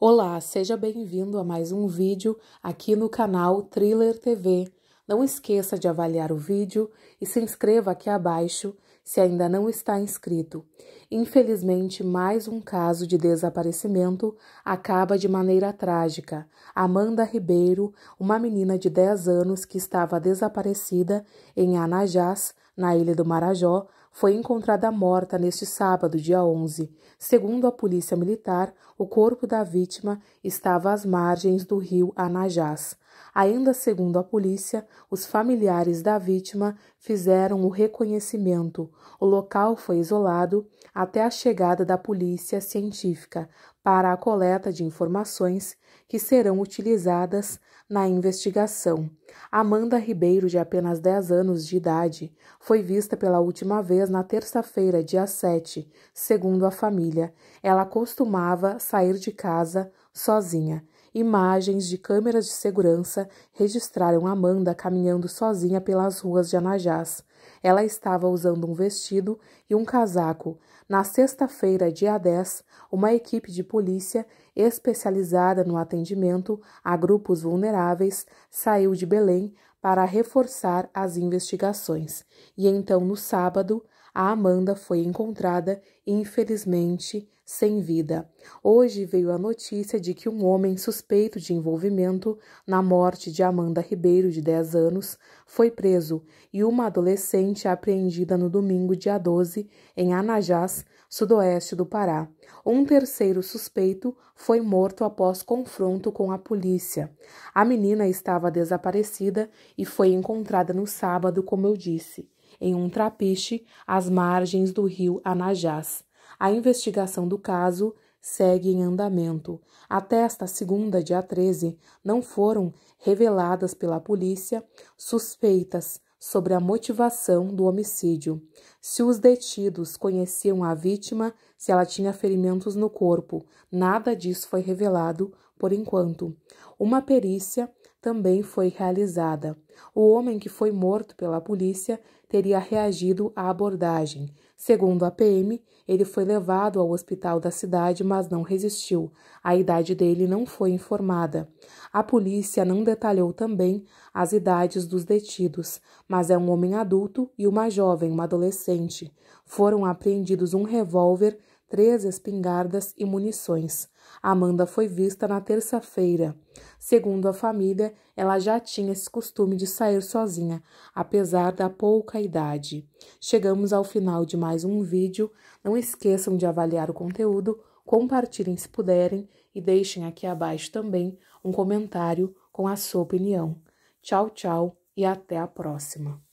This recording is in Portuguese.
Olá, seja bem-vindo a mais um vídeo aqui no canal Thriller TV. Não esqueça de avaliar o vídeo e se inscreva aqui abaixo se ainda não está inscrito. Infelizmente, mais um caso de desaparecimento acaba de maneira trágica. Amanda Ribeiro, uma menina de 10 anos que estava desaparecida em Anajás, na ilha do Marajó, foi encontrada morta neste sábado, dia 11. Segundo a Polícia Militar, o corpo da vítima estava às margens do rio Anajás. Ainda segundo a polícia, os familiares da vítima fizeram o reconhecimento. O local foi isolado até a chegada da polícia científica para a coleta de informações que serão utilizadas na investigação. Amanda Ribeiro, de apenas 10 anos de idade, foi vista pela última vez na terça-feira, dia 7, segundo a família. Ela costumava sair de casa sozinha. Imagens de câmeras de segurança registraram Amanda caminhando sozinha pelas ruas de Anajás. Ela estava usando um vestido e um casaco. Na sexta-feira, dia 10, uma equipe de polícia especializada no atendimento a grupos vulneráveis saiu de Belém para reforçar as investigações. E então, no sábado, a Amanda foi encontrada, infelizmente, sem vida. Hoje veio a notícia de que um homem suspeito de envolvimento na morte de Amanda Ribeiro, de 10 anos, foi preso e uma adolescente é apreendida no domingo, dia 12, em Anajás, sudoeste do Pará. Um terceiro suspeito foi morto após confronto com a polícia. A menina estava desaparecida e foi encontrada no sábado, como eu disse, em um trapiche às margens do rio Anajás. A investigação do caso segue em andamento. Até esta segunda, dia 13, não foram reveladas pela polícia suspeitas sobre a motivação do homicídio. Se os detidos conheciam a vítima, se ela tinha ferimentos no corpo, nada disso foi revelado por enquanto. Uma perícia também foi realizada. O homem que foi morto pela polícia teria reagido à abordagem. Segundo a PM, ele foi levado ao hospital da cidade, mas não resistiu. A idade dele não foi informada. A polícia não detalhou também as idades dos detidos, mas é um homem adulto e uma jovem, uma adolescente. Foram apreendidos um revólver três espingardas e munições. Amanda foi vista na terça-feira. Segundo a família, ela já tinha esse costume de sair sozinha, apesar da pouca idade. Chegamos ao final de mais um vídeo. Não esqueçam de avaliar o conteúdo, compartilhem se puderem e deixem aqui abaixo também um comentário com a sua opinião. Tchau, tchau e até a próxima!